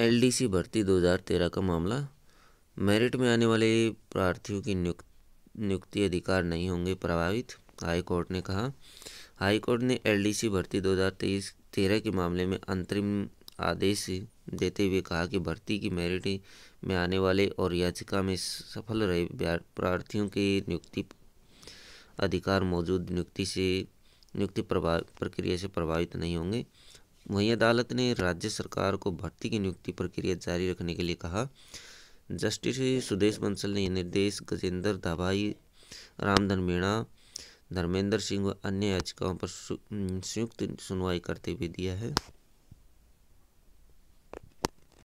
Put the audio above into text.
LDC भर्ती 2013 का मामला मेरिट में आने वाले प्रार्थियों की नियुक्त नियुक्ति अधिकार नहीं होंगे प्रभावित हाई कोर्ट ने कहा हाई कोर्ट ने एलडीसी भर्ती 2023 तेरह के मामले में अंतरिम आदेश देते हुए कहा कि भर्ती की मेरिट में आने वाले और याचिका में सफल रहे प्रार्थियों के नियुक्ति अधिकार मौजूद नियुक्ति से नियुक्ति प्रभाव प्रक्रिया से प्रभावित नहीं होंगे वहीं अदालत ने राज्य सरकार को भर्ती की नियुक्ति प्रक्रिया जारी रखने के लिए कहा जस्टिस सुदेश बंसल ने यह निर्देश गजेंद्र धाभाई रामधन मीणा धर्मेंद्र सिंह व अन्य याचिकाओं पर संयुक्त सुनवाई करते हुए दिया है